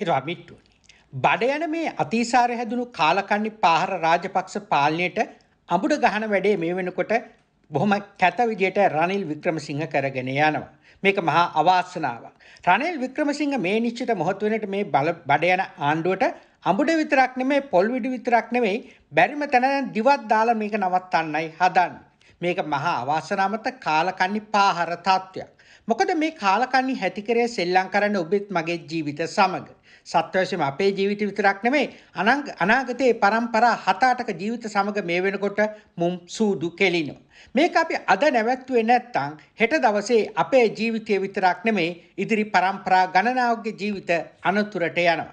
හිරවාමිට්ටුවනි. බඩ යන මේ අතීසාර හැදුණු කාලකන්නි පාහර රාජපක්ෂ පාලනයට අඹුඩ ගහන වැඩේ මේ වෙනකොට බොහොම කැත විදියට රනිල් වික්‍රමසිංහ කරගෙන යනවා. මේක මහා අවාසනාවක්. රනිල් වික්‍රමසිංහ මේ නිශ්චිත මොහොත වෙනට මේ බඩ යන ආණ්ඩුවට අඹුඩ විතරක් නෙමේ පොල් විඩු විතරක් නෙමෙයි බැරිම තැන දිවත් දාලා මේක නවත්තන්නයි හදන්නේ. මේක මහා අවාසනාමත කාලකන්නි පාහර තත්ත්වයක්. මොකද මේ කාලකන්නි හැතිකරය සෙල්ලම් කරන්න ඔබෙත් මගේ ජීවිත සමග. සත්වශම අපේ ජීවිත විතරක් නෙමෙයි අනාගතයේ પરම්පරා හත අටක ජීවිත සමග මේ වෙනකොට මුම් සූදු කෙලිනවා. මේක අපි අද නැවැත්තුවේ නැත්තම් හෙට දවසේ අපේ ජීවිතය විතරක් නෙමෙයි ඉදිරි પરම්පරා ගණනාවකගේ ජීවිත අනතුරට යනවා.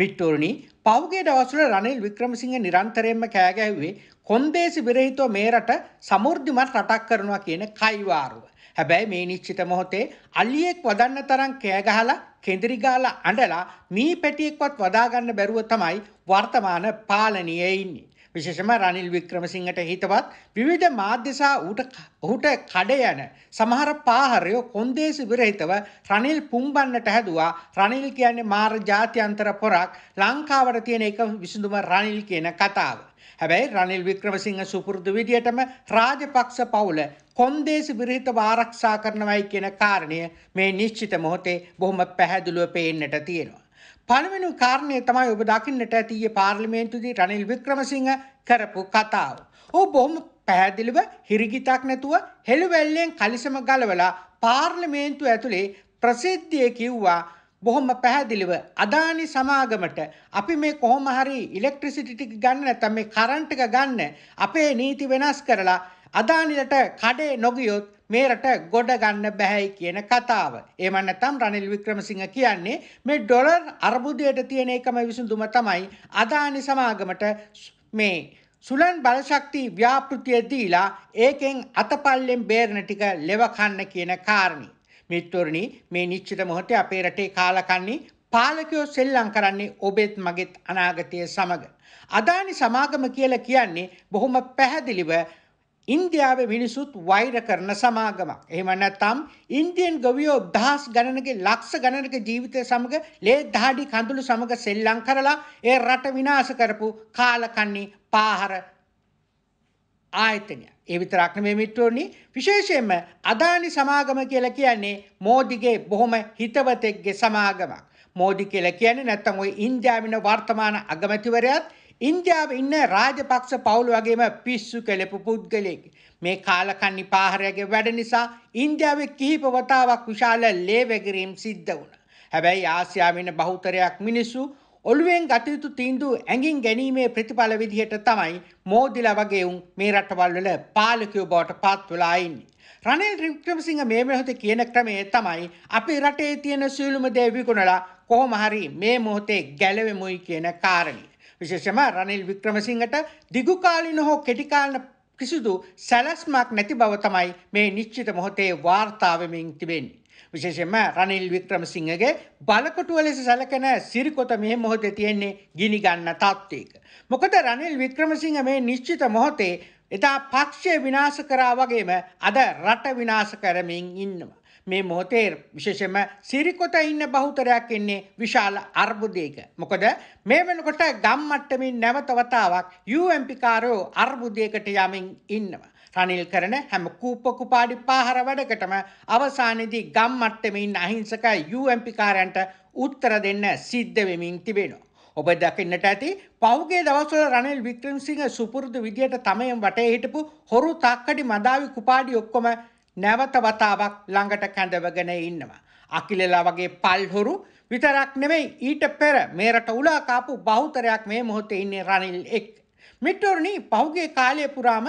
මිට්ටෝරණි පෞගේ දවස්වල රනිල් වික්‍රමසිංහ නිරන්තරයෙන්ම කෑ ගැහුවේ කොන්දේසි විරහිතව මේ රට සමෘද්ධිමත් රටක් කරනවා කියන කයිවාරුව. හැබැයි මේ නිශ්චිත මොහොතේ අලියෙක් වදන්න තරම් කෑ ගහලා කෙඳිරි ගාලා අඬලා මී පැටියෙක්වත් වදාගන්න බැරුව තමයි වර්තමාන පාලනයේ ඉන්නේ. විශේෂම රනිල් වික්‍රමසිංහට හිතවත් විවිධ මාධ්‍යසා ඌට ඔහුට කඩ යන සමහර පාහරයෝ කොන්දේසි විරහිතව රනිල් පුම්බන්නට හැදුවා රනිල් කියන්නේ මාර ජාත්‍යන්තර පොරක් ලංකාවට තියෙන එක විසඳුම රනිල් කියන කතාව. හැබැයි රනිල් වික්‍රමසිංහ සුපුරුදු විදියටම රාජපක්ෂ පවුල කොන්දේසි විරහිතව ආරක්ෂා කරනවයි කියන කාරණය මේ නිශ්චිත මොහොතේ බොහොම පැහැදිලිව පේන්නට තියෙනවා. පළවෙනි කාරණය තමයි ඔබ දකින්නට ඇතියේ පාර්ලිමේන්තුදී රනිල් වික්‍රමසිංහ කරපු කතාව. ඔහු බොහොම පැහැදිලිව හිරිගිතක් නැතුව හෙළුවැල්ලෙන් කලිසම ගලවලා පාර්ලිමේන්තු ඇතුලේ ප්‍රසිද්ධිය කිව්වා බොහොම පැහැදිලිව අදානි සමාගමට අපි මේ කොහොම හරි ඉලෙක්ට්‍රිසිටි ටික ගන්න නැත්නම් මේ කරන්ට් එක ගන්න අපේ නීති වෙනස් කරලා අදානිලට කඩේ නොගියොත් මේ රට ගොඩ ගන්න බැහැයි කියන කතාව. එහෙම නැත්නම් රනිල් වික්‍රමසිංහ කියන්නේ මේ ඩොලර් අර්බුදයට තියෙන එකම විසඳුම තමයි අදානි සමාගමට මේ සුලන් බලශක්ති ව්‍යාපෘතිය දීලා ඒකෙන් අතපල්ලෙන් බේරණ ටික ලෙව කන්න කියන කාරණේ. මිත්‍රෝරණි මේ නිශ්චිත මොහොතේ අපේ රටේ කාලකන්ණි පාලකයෝ සෙල්ලම් කරන්නේ ඔබෙත් මගෙත් අනාගතය සමග. අදානි සමාගම කියලා කියන්නේ බොහොම පැහැදිලිව ඉන්දියාවේ මිනිසුත් වෛර කරන සමාගමක්. එහෙම නැත්නම් ඉන්දියන් ගොවියෝ දහස් ගණනකේ ලක්ෂ ගණනක ජීවිතය සමග ලේ දහඩි කඳුළු සමග සෙල්ලම් කරලා ඒ රට විනාශ කරපු කාලකන්ණි පාහර ආයතනය. ඒ විතරක් නෙමෙයි මිත්‍රෝනි විශේෂයෙන්ම අදානි සමාගම කියලා කියන්නේ මෝදිගේ බොහොම හිතවතෙක්ගේ සමාගමක්. මෝදි කියලා කියන්නේ නැත්නම් ওই ඉන්දියාවින වර්තමාන අගමැතිවරයාත් ඉන්දියාවේ ඉන්න රාජපක්ෂ පවුල වගේම පිස්සු කෙලපු පුද්ගලයෙක්. මේ කාලකන්ණි පාහරයාගේ වැඩ නිසා ඉන්දියාවේ කිහිප වතාවක් විශාල ලේ වැගිරීම් සිද්ධ වුණා. හැබැයි ආසියාවේ ඉන්න බහුතරයක් මිනිස්සු ඔළුවෙන් ගතයුතු තීන්දුව ඇඟින් ගැනීමේ ප්‍රතිඵල විදිහට තමයි මෝදිලා වගේ උන් මේ රටවල් වල පාලකයෝ බවට පත් වෙලා ඉන්නේ. රනිල් වික්‍රමසිංහ මේ මොහොතේ කියන ක්‍රමය තමයි අපි රටේ තියෙන සියලුම දේ විකුණලා කොහොම හරි මේ මොහොතේ ගැලවෙමුයි කියන කාරණේ. විශේෂම රනිල් වික්‍රමසිංහට දිගුකාලින හෝ කෙටිකාලන කිසිදු සැලැස්මක් නැති බව තමයි මේ නිශ්චිත මොහොතේ වාර්තාවමින් තිබෙන්නේ. විශේෂම රනිල් වික්‍රමසිංහගේ බලකොටුව ලෙස සැලකෙන සිරිකොත මේ මොහොතේ තියෙන්නේ ගිනි ගන්න තත්ත්වයක. මොකද රනිල් වික්‍රමසිංහ මේ නිශ්චිත මොහොතේ එදා පක්ෂය විනාශ කරා වගේම අද රට විනාශ කරමින් ඉන්නවා. මේ මොහොතේ විශේෂයෙන්ම සිරිකොත ඉන්න බහුතරයක් ඉන්නේ විශාල අර්බුදයක. මොකද මේ වෙනකොට ගම් මට්ටමින් නැවත වතාවක් UMP කාරයෝ අර්බුදයකට යමින් ඉන්නවා. රනිල් කරන හැම කූප කුපාඩි පාහර වැඩකටම අවසානයේදී ගම් මට්ටමින් අහිංසක UMP කාරයන්ට උත්තර දෙන්න සිද්ධ වෙමින් තිබෙනවා. ඔබ දකින්නට ඇති පෞගේ දවස්වල රනිල් වික්‍රමසිංහ සුපුරුදු විදියට තමයෙන් වටේ හිටපු හොරු තක්කඩි මදාවි කුපාඩි ඔක්කොම නැවත වතාවක් ළඟට කැඳවගෙන ඉන්නවා. අකිලලා වගේ පල්හුරු විතරක් නෙමෙයි ඊට පෙර මේරට උලා කාපු බහුතරයක් මේ මොහොතේ ඉන්නේ රනිල් එක්ක. මිටෝර්නි පහුගිය කාලය පුරාම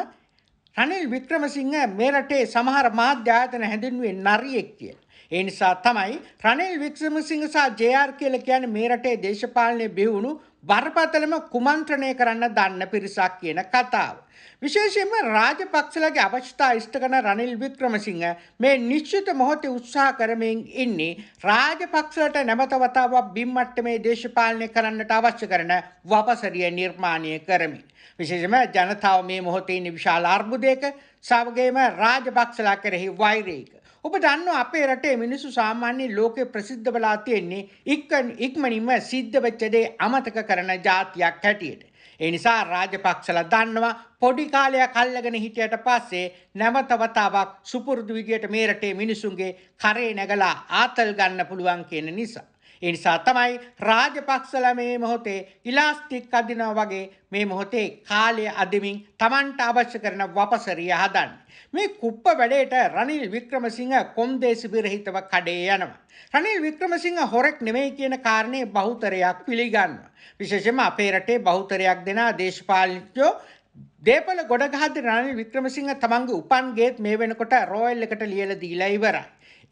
රනිල් වික්‍රමසිංහ මේ රටේ සමහර මාධ්‍ය ආයතන හැඳින්වුවේ නරියෙක් කියලා. ඒ නිසා තමයි රනිල් වික්‍රමසිංහ සහ ජේ.ආර්. කියලා කියන්නේ මේ රටේ දේශපාලනයේ බිහි වුණු බරපතලම කුමන්ත්‍රණය කරන්න දන්න පිරිසක් කියන කතාව. විශේෂයෙන්ම රාජපක්ෂලගේ අවශ්‍යතා ඉෂ්ට කරන රනිල් වික්‍රමසිංහ මේ නිශ්චිත මොහොතේ උත්සාහ කරමින් ඉන්නේ රාජපක්ෂට නැවත වතාවක් බිම් මට්ටමේ දේශපාලනය කරන්නට අවශ්‍ය කරන වපසරිය නිර්මාණය කරමින්. විශේෂයෙන්ම ජනතාව මේ මොහොතේ ඉන්නේ විශාල අර්බුදයක, සමගේම රාජපක්ෂලා කෙරෙහි වෛරයක. ඔබ දන්නවා අපේ රටේ මිනිස්සු සාමාන්‍ය ලෝකේ ප්‍රසිද්ධ වෙලා තියෙන්නේ ඉක්මනින්ම සිද්ධ වෙච්ච දේ අමතක කරන જાතියක් හැටියට. ඒ නිසා රාජපක්ෂලා දන්නවා පොඩි කාලයක් අල්ලගෙන හිටියට පස්සේ නැවත වතාවක් සුපුරුදු විදියට මේ රටේ මිනිසුන්ගේ කරේ නැගලා ආතල් ගන්න පුළුවන් කියන නිසා ඒ නිසා තමයි රාජපක්ෂල මේ මොහොතේ ඉලාස්ටික් අදිනවා වගේ මේ මොහොතේ කාලය අදමින් Tamanට අවශ්‍ය කරන වපසරිය හදන්නේ. මේ කුප්ප වැඩේට රනිල් වික්‍රමසිංහ කොම්දේසි විරහිතව කඩේ යනවා. රනිල් වික්‍රමසිංහ හොරෙක් නෙමෙයි කියන කාරණේ බහුතරයක් පිළිගන්නවා. විශේෂයෙන්ම අපේ රටේ බහුතරයක් දෙනා දේශපාලනඥයෝ දේපල ගොඩගහද්දි රනිල් වික්‍රමසිංහ තමන්ගේ උපන් ගේත් මේ වෙනකොට රෝයල් එකට ලියලා දීලා ඉවරයි.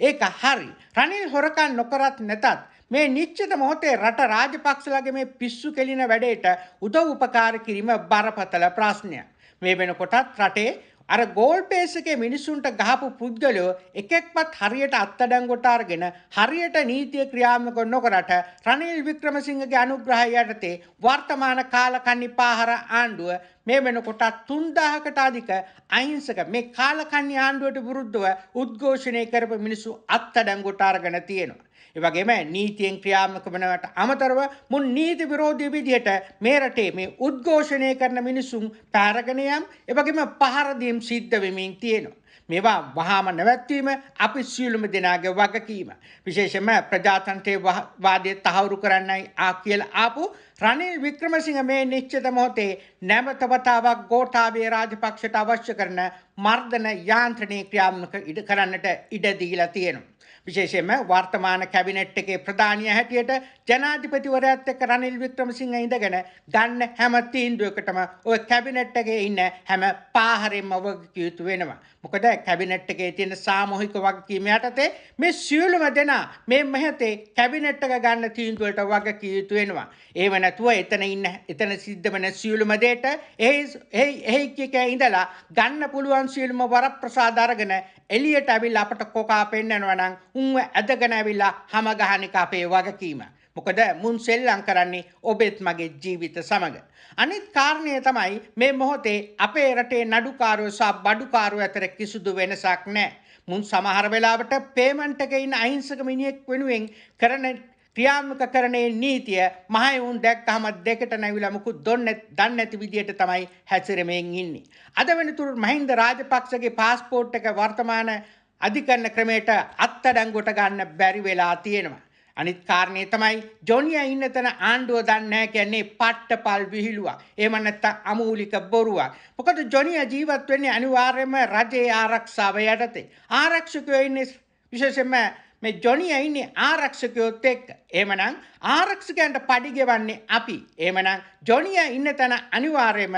ඒක හරි. රනිල් හොරකම් නොකරත් නැතත් මේ නිශ්චිත මොහොතේ රට රාජපක්ෂලගේ මේ පිස්සු කෙලින වැඩේට උදව් උපකාර කිරීම බරපතල ප්‍රශ්නයක්. මේ වෙනකොටත් රටේ අර ගෝල් පේසකේ මිනිස්සුන්ට ගහපු පුද්ගලයෝ එකෙක්වත් හරියට අත්අඩංගුවට අරගෙන හරියට නීතිය ක්‍රියාත්මක නොකරට රනිල් වික්‍රමසිංහගේ අනුග්‍රහය යටතේ වර්තමාන කාලකන්නිපාහාර ආණ්ඩුව මේ වෙනකොට 3000කට අධික අහිංසක මේ කාලකන්ණි ආණ්ඩුවට විරුද්ධව උද්ඝෝෂණය කරපු මිනිස්සු අත්අඩංගුවට අරගෙන තියෙනවා. ඒ වගේම නීතියෙන් ක්‍රියාත්මක වෙනවට අමතරව මුන් නීති විරෝධී විදිහට මේ රටේ මේ උද්ඝෝෂණය කරන මිනිසුන් පැරගෙන යම් ඒ වගේම පහර දීම් සිද්ධ වෙමින් තියෙනවා. මේවා වහාම නැවැත්වීම අපි සියලුම දෙනාගේ වගකීම. විශේෂයෙන්ම ප්‍රජාතන්ත්‍රයේ වාදය තහවුරු කරන්නයි ආ කියලා ආපු රනිල් වික්‍රමසිංහ මේ නිශ්චිත මොහොතේ නැවත වතාවක් ගෝඨාභය රාජපක්ෂට අවශ්‍ය කරන මර්ධන යාන්ත්‍රණය ක්‍රියාත්මක ඉඩ කරන්නට ඉඩ දීලා තියෙනවා. විශේෂයෙන්ම වර්තමාන කැබිනට් එකේ ප්‍රධානිය හැටියට ජනාධිපතිවරයාත් එක්ක රනිල් වික්‍රමසිංහ ඉඳගෙන ගන්න හැම තීන්දුවකටම ওই කැබිනට් එකේ ඉන්න හැම පාහරෙම වගකිය යුතු වෙනවා. මොකද කැබිනට් එකේ තියෙන සාමූහික වගකීම යටතේ මේ සියලුම දෙනා මේ මෙහෙතේ කැබිනට් එක ගන්න තීන්දුවට වගකිය යුතු වෙනවා. ඒව නැතුව එතන ඉන්න එතන සිද්ධ වෙන සියලුම දෙයට එහි එකේ ඉඳලා ගන්න පුළුවන් සියලුම වරප්‍රසාද අරගෙන එළියට අවිල් අපට කොකා පෙන්වනවා නම් නම් උන්ව ඇදගෙන ඇවිල්ලා හැම ගහන එක අපේ වගකීම. මොකද මුන් සෙල්ලම් කරන්නේ ඔබෙත් මගේ ජීවිත සමග. අනිත් කාරණය තමයි මේ මොහොතේ අපේ රටේ නඩුකාරයෝ සහ බඩුකාරයෝ අතර කිසිදු වෙනසක් නැහැ. මුන් සමහර වෙලාවට පේමන්ට් එකේ ඉන්න අහිංසක මිනිහෙක් වෙනුවෙන් කරන ක්‍රියාත්මක කරන්නේ නීතිය මහයුන් දැක්කහම දෙකට නැවිලා මුකුත් දොන්නේ දන්නේ නැති විදියට තමයි හැසිරෙමින් ඉන්නේ. අද වෙනතුරු මහින්ද රාජපක්ෂගේ પાස්පෝර්ට් එක වර්තමාන අධිකරණ ක්‍රමයට අත්අඩංගුවට ගන්න බැරි වෙලා තියෙනවා. අනිත් කාරණේ තමයි ජොනියා ඉන්න තැන ආණ්ඩුව දන්නේ නැහැ කියන්නේ පට්ටපල් විහිළුවක්. එහෙම නැත්නම් අමූලික බොරුවක්. මොකද ජොනියා ජීවත් වෙන්නේ අනිවාර්යයෙන්ම රජයේ ආරක්ෂාව යටතේ. ආරක්ෂකයෝ ඉන්නේ විශේෂයෙන්ම මේ ජොනියා ඉන්නේ ආරක්ෂකයොත් එක්ක. එහෙමනම් ආරක්ෂකයන්ට පඩි ගෙවන්නේ අපි. එහෙමනම් ජොනියා ඉන්න තැන අනිවාර්යයෙන්ම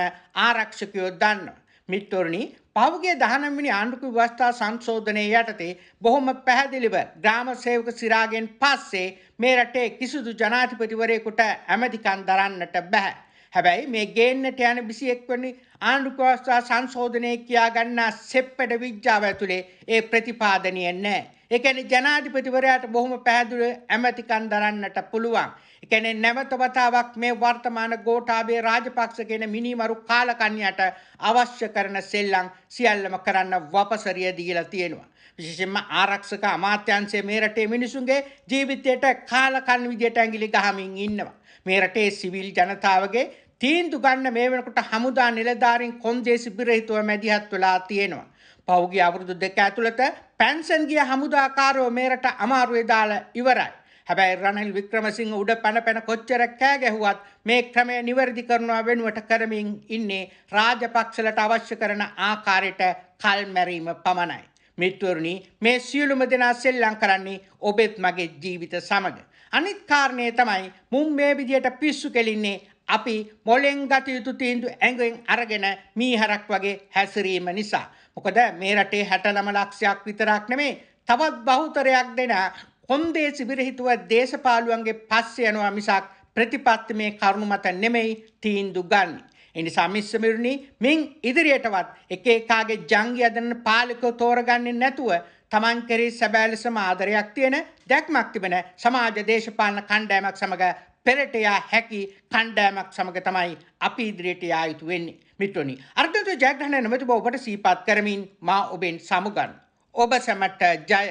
ආරක්ෂකයෝ දන්නවා. මිත්වරණි පහුගේ 19 වෙනි ආණ්ඩුක ව්‍යවස්ථා සංශෝධනය යටතේ බොහොම පැහැදිලිව ග්‍රාම සේවක සිරාගෙන් පස්සේ මේ රටේ කිසිදු ජනාධිපතිවරයෙකුට ඇමතිකම් දරන්නට බෑ. හැබැයි මේ ගේන්නට යන 21 වෙනි ආණ්ඩුක ව්‍යවස්ථා සංශෝධනය කියා ගන්නා සෙප්පඩ විජ්ජාව ඇතුලේ ඒ ප්‍රතිපාදනය නැහැ. එකැනි ජනාධිපතිවරයාට බොහොම පැහැදුල ඇමතිකන් දරන්නට පුළුවන්. එකැනෙ නැවතවතාවක් මේ වර්තමාන ගෝටාබේ රාජපක්ෂ කියෙන මිනිමරු කාලකන්යට අවශ්‍ය කරන සෙල්ලං සියල්ලම කරන්න වපසරිය දීල තියෙනවා. විශෂෙන්ම ආරක්ෂක අමාත්‍යන්සේ මේරටේ මිනිසුන්ගේ ජීවිතයට කාලකන් විදියට ඇගිලි ගහමින් ඉන්නවා. මේරටේ සිවිල් ජනතාවගේ තීන්දු ගන්න මේ වෙනකට හමුදා නිලධාරින් කොන්දේසි පිරහිතුව මැදිහත් වෙලා තියෙනවා. පෞගිය අවුරුදු දෙක ඇතුළත පැන්සන් ගිය හමුදාකාරෝ මේරට අමාරුවේ දාලා ඉවරයි. හැබැයි රනිල් වික්‍රමසිංහ උඩ පැන පැන කොච්චර කෑ ගැහුවත් මේ ක්‍රමය නිවැරදි කරනවා වෙනුවට කරමින් ඉන්නේ රාජපක්ෂලට අවශ්‍ය කරන ආකාරයට කල්මැරීම පමණයි. මිත්වරුනි මේ සියලුම දෙනා සෙල්ලම් කරන්නේ ඔබෙත් මගේ ජීවිත සමග. අනිත් කාරණය තමයි මුන් මේ විදියට පිස්සු කෙලින්නේ අපි මොලෙන් ගත යුතු තීන්දුව ඇඟෙන් අරගෙන මීහරක් වගේ හැසිරීම නිසා. මොකද මේ රටේ 69 ලක්ෂයක් විතරක් නෙමේ තවත් බහුතරයක් දෙන කොන්දේසි විරහිතව දේශපාලුවන්ගේ පස්සේ යනවා මිසක් ප්‍රතිපත්තිමේ කරුණු මත නෙමෙයි තීන්දුව ගන්න. එනිසා මිස්සමිරුණි මින් ඉදිරියටවත් එක එකාගේ ජංගි අදන පාලකව තෝරගන්නේ නැතුව තමන් කෙරෙහි සැබෑ ලෙසම ආදරයක් තියෙන දැක්මක් තිබෙන සමාජ දේශපාලන කණ්ඩායමක් සමග පෙරට යා හැකි කණ්ඩෑමක් සමග තමයි අපි ඉදිරියට යා යුතු වෙන්නේ. මිත්‍රනි, අර්ධජ ජයග්‍රහණ නොමැති බව ඔබට සීපත් කරමින් මා ඔබෙන් සමුගන්. ඔබ සැමට ජය.